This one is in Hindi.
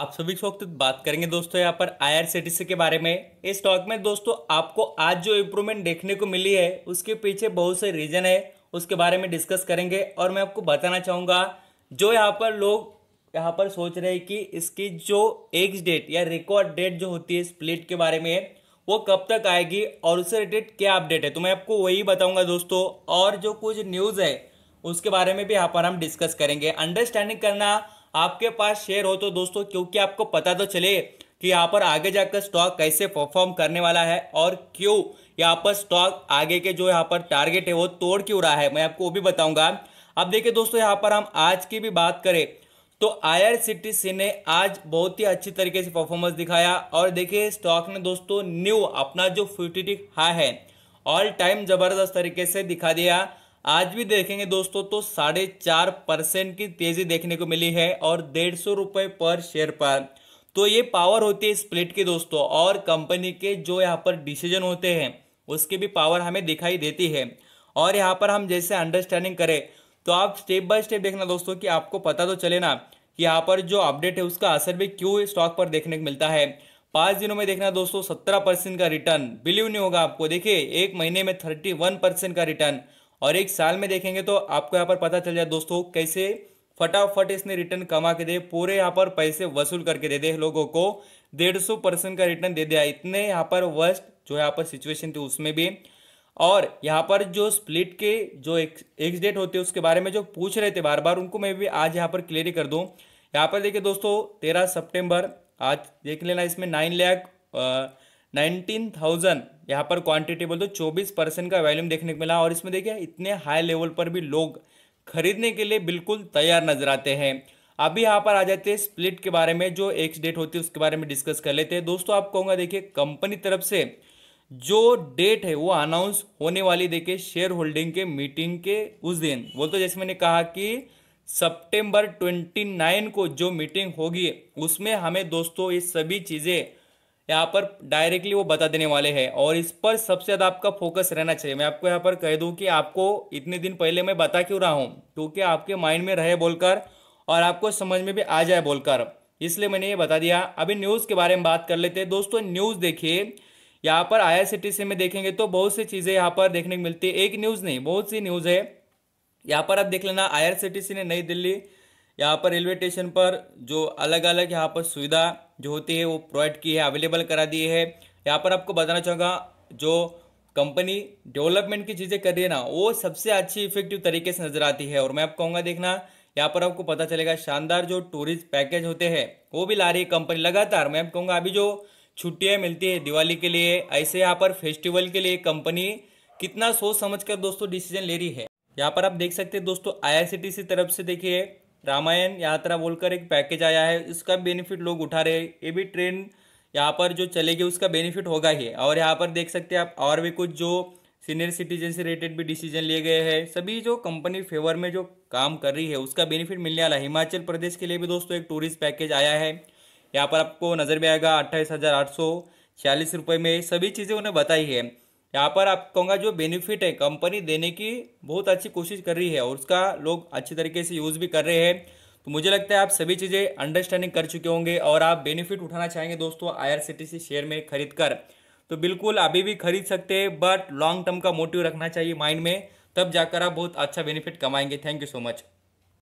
आप सभी इस वक्त बात करेंगे दोस्तों यहाँ पर आईआरसीटीसी के बारे में इस स्टॉक में दोस्तों आपको आज जो इम्प्रूवमेंट देखने को मिली है उसके पीछे बहुत से रीजन है उसके बारे में डिस्कस करेंगे और मैं आपको बताना चाहूंगा जो यहाँ पर लोग यहाँ पर सोच रहे हैं कि इसकी जो एक्स डेट या रिकॉर्ड डेट जो होती है स्प्लिट के बारे में वो कब तक आएगी और उससे रिलेटेड क्या अपडेट है तो मैं आपको वही बताऊंगा दोस्तों और जो कुछ न्यूज़ है उसके बारे में भी यहाँ पर हम डिस्कस करेंगे अंडरस्टैंडिंग करना आपके पास शेयर हो तो दोस्तों क्योंकि आपको पता तो चले कि यहाँ पर आगे जाकर स्टॉक कैसे परफॉर्म करने वाला है और क्यों यहाँ पर स्टॉक आगे के जो यहाँ पर टारगेट है वो तोड़ क्यों रहा है मैं आपको वो भी बताऊंगा अब देखिए दोस्तों यहाँ पर हम आज की भी बात करें तो आईआरसीटीसी ने आज बहुत ही अच्छी तरीके से परफॉर्मेंस दिखाया और देखिए स्टॉक ने दोस्तों न्यू अपना जो फ्यूटिटिक हाई है ऑल टाइम जबरदस्त तरीके से दिखा दिया आज भी देखेंगे दोस्तों तो साढ़े चार परसेंट की तेजी देखने को मिली है और डेढ़ सौ रुपये पर शेयर पर तो ये पावर होती है स्प्लिट की दोस्तों और कंपनी के जो यहाँ पर डिसीजन होते हैं उसकी भी पावर हमें दिखाई देती है और यहाँ पर हम जैसे अंडरस्टैंडिंग करें तो आप स्टेप बाय स्टेप देखना दोस्तों कि आपको पता तो चले ना कि यहाँ पर जो अपडेट है उसका असर भी क्यों स्टॉक पर देखने को मिलता है पाँच दिनों में देखना दोस्तों सत्रह परसेंट का रिटर्न बिलीव नहीं होगा आपको देखिए एक महीने में थर्टी वन परसेंट का रिटर्न और एक साल में देखेंगे तो आपको यहाँ पर पता चल जाए दोस्तों कैसे फटाफट इसने रिटर्न कमा के दे पूरे यहाँ पर पैसे वसूल करके दे दे लोगों को डेढ़ सौ परसेंट का रिटर्न दे दिया इतने यहाँ पर वर्स्ट जो यहाँ पर सिचुएशन थी उसमें भी और यहाँ पर जो स्प्लिट के जो एक्स डेट होते हैं उसके बारे में जो पूछ रहे थे बार बार उनको मैं भी आज यहाँ पर क्लियर कर दूँ यहाँ पर देखिए दोस्तों तेरह सेप्टेम्बर आज देख लेना इसमें नाइन लैख नाइनटीन थाउजेंड यहाँ पर क्वांटिटी बोल दो चौबीस परसेंट का वैल्यूम देखने को मिला और इसमें देखिए इतने हाई लेवल पर भी लोग खरीदने के लिए बिल्कुल तैयार नजर आते हैं अभी यहाँ पर आ जाते हैं स्प्लिट के बारे में जो एक्स डेट होती है उसके बारे में डिस्कस कर लेते हैं दोस्तों आप कहूँगा देखिए कंपनी तरफ से जो डेट है वो अनाउंस होने वाली देखिए शेयर होल्डिंग के मीटिंग के उस दिन बोल तो जैसे मैंने कहा कि सेप्टेम्बर ट्वेंटी को जो मीटिंग होगी उसमें हमें दोस्तों ये सभी चीज़ें यहाँ पर डायरेक्टली वो बता देने वाले हैं और इस पर सबसे ज़्यादा आपका फोकस रहना चाहिए मैं आपको यहाँ पर कह दूँ कि आपको इतने दिन पहले मैं बता क्यों रहा हूँ क्योंकि आपके माइंड में रहे बोलकर और आपको समझ में भी आ जाए बोलकर इसलिए मैंने ये बता दिया अभी न्यूज़ के बारे में बात कर लेते हैं दोस्तों न्यूज़ देखिए यहाँ पर आई में देखेंगे तो बहुत सी चीज़ें यहाँ पर देखने को मिलती है एक न्यूज़ नहीं बहुत सी न्यूज़ है यहाँ पर आप देख लेना आई ने नई दिल्ली यहाँ पर रेलवे स्टेशन पर जो अलग अलग यहाँ पर सुविधा जो होती है वो प्रोवाइड की है अवेलेबल करा दिए है यहाँ पर आपको बताना चाहूँगा जो कंपनी डेवलपमेंट की चीज़ें कर रही है ना वो सबसे अच्छी इफेक्टिव तरीके से नज़र आती है और मैं आपको कहूँगा देखना यहाँ पर आपको पता चलेगा शानदार जो टूरिस्ट पैकेज होते हैं वो भी ला रही है कंपनी लगातार मैं आपको कहूँगा अभी जो छुट्टियाँ मिलती है दिवाली के लिए ऐसे यहाँ पर फेस्टिवल के लिए कंपनी कितना सोच समझ कर दोस्तों डिसीजन ले रही है यहाँ पर आप देख सकते हैं दोस्तों आई तरफ से देखिए रामायण यात्रा बोलकर एक पैकेज आया है इसका बेनिफिट लोग उठा रहे हैं ये भी ट्रेन यहाँ पर जो चलेगी उसका बेनिफिट होगा ही और यहाँ पर देख सकते हैं आप और भी कुछ जो सीनियर सिटीजन से रिलेटेड भी डिसीजन लिए गए हैं सभी जो कंपनी फेवर में जो काम कर रही है उसका बेनिफिट मिलने वाला है हिमाचल प्रदेश के लिए भी दोस्तों एक टूरिस्ट पैकेज आया है यहाँ पर आपको नज़र में आएगा अट्ठाईस हज़ार आठ सौ छियालीस रुपये में सभी चीज़ें उन्हें बताई है यहाँ पर आप कहूँगा जो बेनिफिट है कंपनी देने की बहुत अच्छी कोशिश कर रही है और उसका लोग अच्छी तरीके से यूज़ भी कर रहे हैं तो मुझे लगता है आप सभी चीज़ें अंडरस्टैंडिंग कर चुके होंगे और आप बेनिफिट उठाना चाहेंगे दोस्तों आई शेयर में खरीद कर तो बिल्कुल अभी भी खरीद सकते हैं बट लॉन्ग टर्म का मोटिव रखना चाहिए माइंड में तब जाकर आप बहुत अच्छा बेनिफिट कमाएंगे थैंक यू सो मच